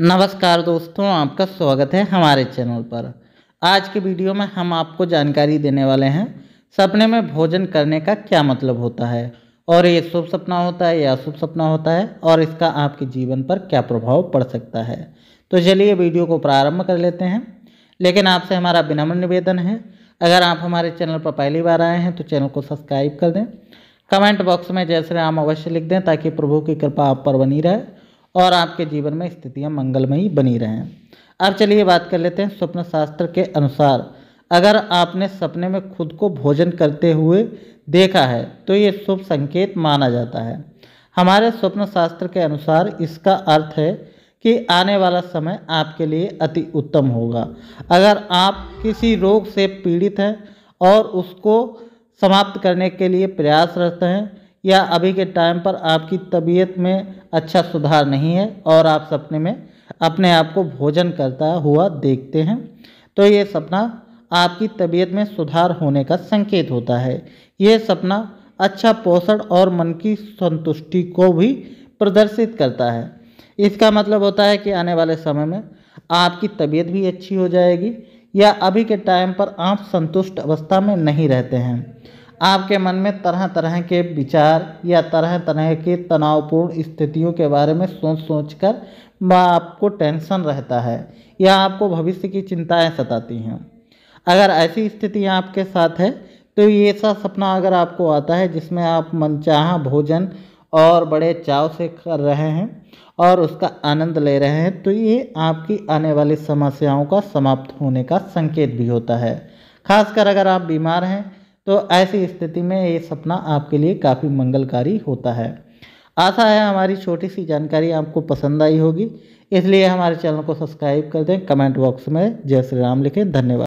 नमस्कार दोस्तों आपका स्वागत है हमारे चैनल पर आज के वीडियो में हम आपको जानकारी देने वाले हैं सपने में भोजन करने का क्या मतलब होता है और ये शुभ सपना होता है या अशुभ सपना होता है और इसका आपके जीवन पर क्या प्रभाव पड़ सकता है तो चलिए वीडियो को प्रारंभ कर लेते हैं लेकिन आपसे हमारा विनम्र निवेदन है अगर आप हमारे चैनल पर पहली बार आए हैं तो चैनल को सब्सक्राइब कर दें कमेंट बॉक्स में जैसे श्री राम अवश्य लिख दें ताकि प्रभु की कृपा आप पर बनी रहे और आपके जीवन में स्थितियाँ मंगलमयी बनी रहें अब चलिए बात कर लेते हैं स्वप्न शास्त्र के अनुसार अगर आपने सपने में खुद को भोजन करते हुए देखा है तो ये शुभ संकेत माना जाता है हमारे स्वप्न शास्त्र के अनुसार इसका अर्थ है कि आने वाला समय आपके लिए अति उत्तम होगा अगर आप किसी रोग से पीड़ित हैं और उसको समाप्त करने के लिए प्रयासरत हैं या अभी के टाइम पर आपकी तबीयत में अच्छा सुधार नहीं है और आप सपने में अपने आप को भोजन करता हुआ देखते हैं तो ये सपना आपकी तबीयत में सुधार होने का संकेत होता है यह सपना अच्छा पोषण और मन की संतुष्टि को भी प्रदर्शित करता है इसका मतलब होता है कि आने वाले समय में आपकी तबीयत भी अच्छी हो जाएगी या अभी के टाइम पर आप संतुष्ट अवस्था में नहीं रहते हैं आपके मन में तरह तरह के विचार या तरह तरह के तनावपूर्ण स्थितियों के बारे में सोच सोच कर आपको टेंशन रहता है या आपको भविष्य की चिंताएं सताती हैं अगर ऐसी स्थिति आपके साथ है तो ये ऐसा सपना अगर आपको आता है जिसमें आप मनचाहा भोजन और बड़े चाव से कर रहे हैं और उसका आनंद ले रहे हैं तो ये आपकी आने वाली समस्याओं का समाप्त होने का संकेत भी होता है खासकर अगर आप बीमार हैं तो ऐसी स्थिति में ये सपना आपके लिए काफ़ी मंगलकारी होता है आशा है हमारी छोटी सी जानकारी आपको पसंद आई होगी इसलिए हमारे चैनल को सब्सक्राइब कर दें कमेंट बॉक्स में जय श्री राम लिखें धन्यवाद